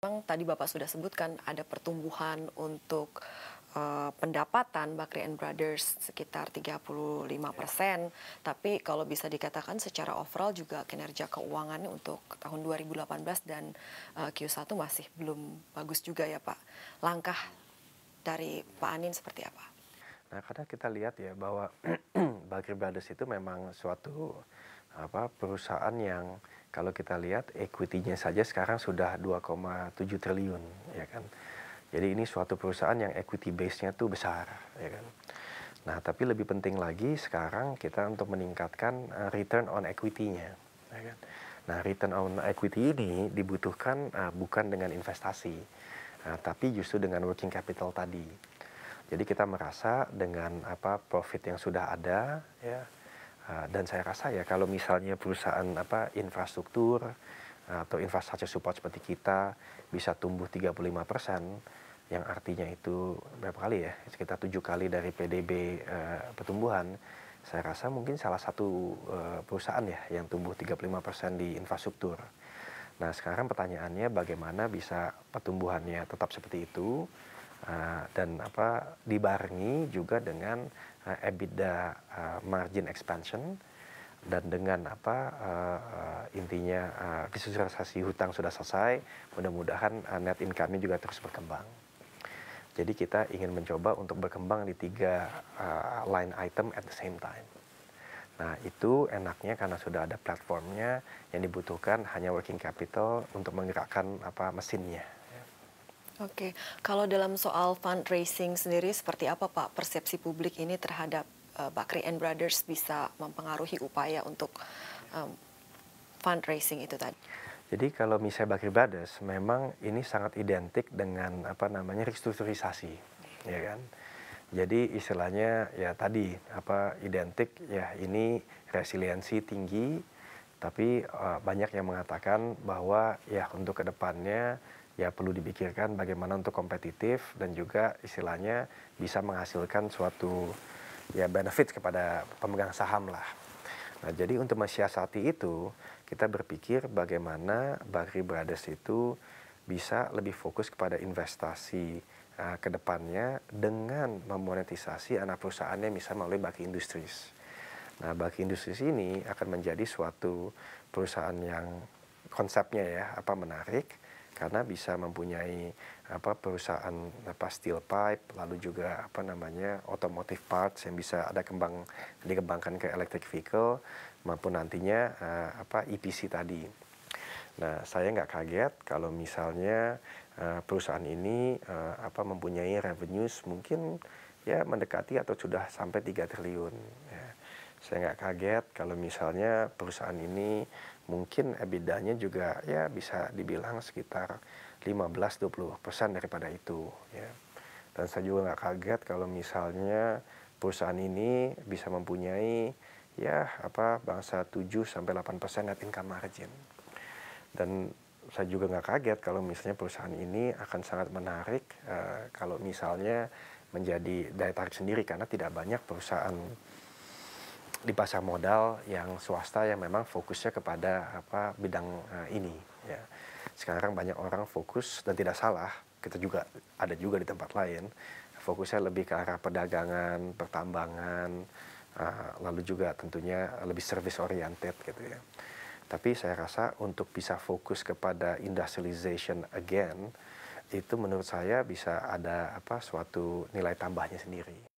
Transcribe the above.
Memang tadi Bapak sudah sebutkan ada pertumbuhan untuk uh, pendapatan Bakri and Brothers sekitar 35 persen, tapi kalau bisa dikatakan secara overall juga kinerja keuangan untuk tahun 2018 dan uh, eh, Q1 masih belum bagus juga ya Pak. Langkah dari Pak Anin seperti apa? Nah karena kita lihat ya bahwa Bakri Brothers itu memang suatu apa perusahaan yang kalau kita lihat equity-nya saja sekarang sudah 2,7 triliun ya kan. Jadi ini suatu perusahaan yang equity base-nya tuh besar ya kan. Nah, tapi lebih penting lagi sekarang kita untuk meningkatkan eh, return on equity-nya ya kan. Nah, return on equity ini dibutuhkan uh, bukan dengan investasi uh, tapi justru dengan working capital tadi. Jadi kita merasa dengan apa profit yang sudah ada ya Ah, dan saya rasa ya kalau misalnya perusahaan apa infrastruktur atau infrastruktur support seperti kita bisa tumbuh 35 persen, yang artinya itu berapa kali ya sekitar tujuh kali dari PDB uh, eh, pertumbuhan. Saya rasa mungkin salah satu uh, perusahaan ya yang tumbuh 35 persen di infrastruktur. Nah sekarang pertanyaannya bagaimana bisa pertumbuhannya tetap seperti itu Ah, dan apa dibarengi juga dengan uh, EBITDA uh, margin expansion dan dengan apa uh, uh, intinya uh, restrukturisasi hutang sudah selesai, mudah-mudahan uh, net income-nya juga terus berkembang. Jadi kita ingin mencoba untuk berkembang di tiga uh, line item at the same time. Nah itu enaknya karena sudah ada platformnya yang dibutuhkan hanya working capital untuk menggerakkan apa mesinnya. Oke, kalau dalam soal fundraising sendiri seperti apa Pak persepsi publik ini terhadap uh, eh, Bakri and Brothers bisa mempengaruhi upaya untuk um, fundraising itu tadi? Jadi kalau misalnya Bakri Brothers memang ini sangat identik dengan apa namanya restrukturisasi, ya iya. kan? Jadi istilahnya ya tadi apa identik ya ini resiliensi tinggi, tapi uh, banyak yang mengatakan bahwa ya untuk kedepannya ya perlu dipikirkan bagaimana untuk kompetitif dan juga istilahnya bisa menghasilkan suatu ya benefit kepada pemegang saham lah. Nah jadi untuk mensiasati itu kita berpikir bagaimana Bakri Brothers itu bisa lebih fokus kepada investasi uh, eh, kedepannya dengan memonetisasi anak perusahaannya misalnya melalui Bakri Industries. Nah, bagi industri sini akan menjadi suatu perusahaan yang konsepnya ya apa menarik karena bisa mempunyai apa perusahaan apa steel pipe lalu juga apa namanya automotive parts yang bisa ada kembang dikembangkan ke electric vehicle maupun nantinya uh, apa EPC tadi. Nah, saya nggak kaget kalau misalnya uh, perusahaan ini uh, apa mempunyai revenues mungkin ya mendekati atau sudah sampai 3 triliun saya nggak kaget kalau misalnya perusahaan ini mungkin EBITDA-nya juga ya bisa dibilang sekitar 15-20 persen daripada itu ya. Dan saya juga nggak kaget kalau misalnya perusahaan ini bisa mempunyai ya apa bangsa 7 sampai 8 persen net income margin. Dan saya juga nggak kaget kalau misalnya perusahaan ini akan sangat menarik uh, kalau misalnya menjadi daya tarik sendiri karena tidak banyak perusahaan di pasar modal yang swasta yang memang fokusnya kepada apa bidang uh, ini ya. Sekarang banyak orang fokus dan tidak salah, kita juga ada juga di tempat lain fokusnya lebih ke arah perdagangan, pertambangan, uh, lalu juga tentunya lebih service oriented gitu ya. Tapi saya rasa untuk bisa fokus kepada industrialization again, itu menurut saya bisa ada apa suatu nilai tambahnya sendiri.